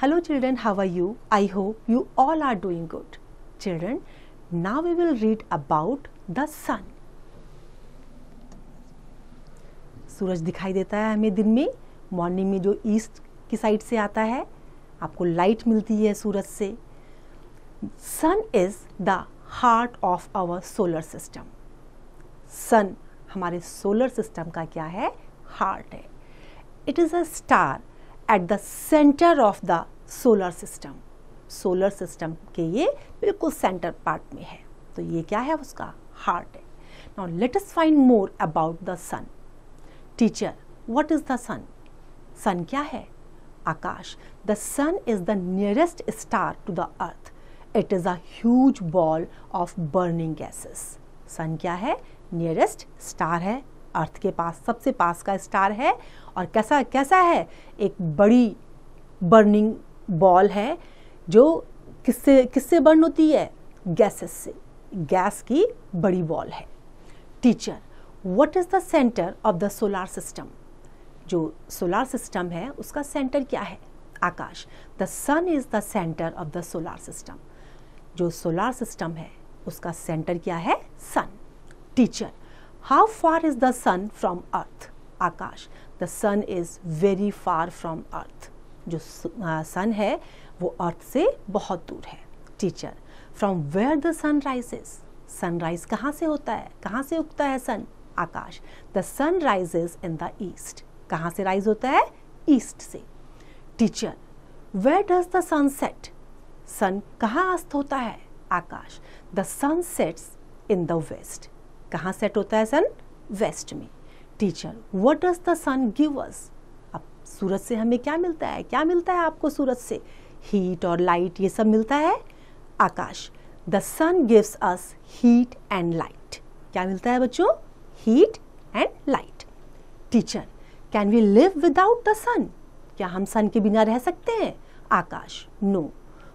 Hello children, how are you? I hope you all are doing good. Children, now we will read about the sun. सूरज दिखाई देता है हमें दिन में morning में जो ईस्ट की साइड से आता है आपको लाइट मिलती है सूरज से sun is the heart of our solar system sun हमारे सोलर सिस्टम का क्या है हार्ट है it is a star at the centre of the solar system solar system के ये बिल्कुल सेंटर पार्ट में है तो ये क्या है उसका हार्ट है now let us find more about the sun teacher what is the sun sun क्या है Aakash the sun is the nearest star to the earth it is a ball of burning gases sun क्या है nearest star है अर्थ के पास सबसे पास का star है और कैसा कैसा है एक बड़ी बर्निंग बॉल है जो किससे किससे बर्न होती है गैसेस से गैस की बड़ी बॉल है teacher what is the centre of the solar system जो सोलार सिस्टम है उसका सेंटर क्या है Aakash the sun is the centre of the solar system जो सोलार सिस्टम है उसका सेंटर क्या है sun teacher how far is the sun from earth Aakash the sun is very far from earth जो सन uh, है वो अर्थ से बहुत दूर है teacher from where the sun rises sunrise कहाँ से होता है कहाँ से उगता है sun Aakash the sun rises in the east कहाँ से राइज होता है ईस्ट से teacher where does the sun set sun कहाँ अस्त होता है Aakash the sun sets in the west कहाँ सेट होता है सन वेस्ट में teacher what does the sun give us अब सूरज से हमें क्या मिलता है क्या मिलता है आपको सूरज से हीट और लाइट ये सब मिलता है Aakash the sun gives us heat and light क्या मिलता है बच्चों heat and light teacher can we live without the sun क्या हम सन के बिना रह सकते हैं Aakash no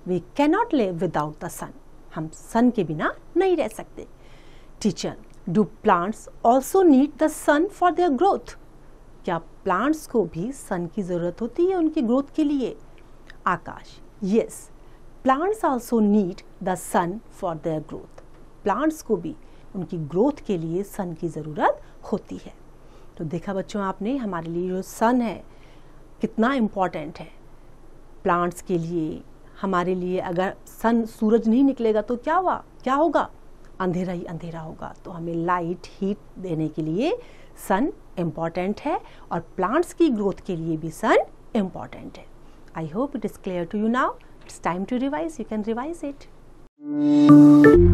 we cannot live without the sun हम सन के बिना नहीं रह सकते teacher do plants also need the sun for their growth क्या प्लांट्स को भी सन की ज़रूरत होती है उनकी ग्रोथ के लिए Aakash yes plants also need the sun for their growth plants को भी उनकी ग्रोथ के लिए सन की ज़रूरत होती है तो देखा बच्चों आपने हमारे लिए जो सन है कितना इम्पॉर्टेंट है प्लांट्स के लिए हमारे लिए अगर सन सूरज नहीं निकलेगा तो क्या हुआ क्या होगा अंधेरा ही अंधेरा होगा तो हमें लाइट हीट देने के लिए सन इम्पॉर्टेंट है और प्लांट्स की ग्रोथ के लिए भी सन इम्पॉर्टेंट है I hope it is clear to you now it's time to revise you can revise it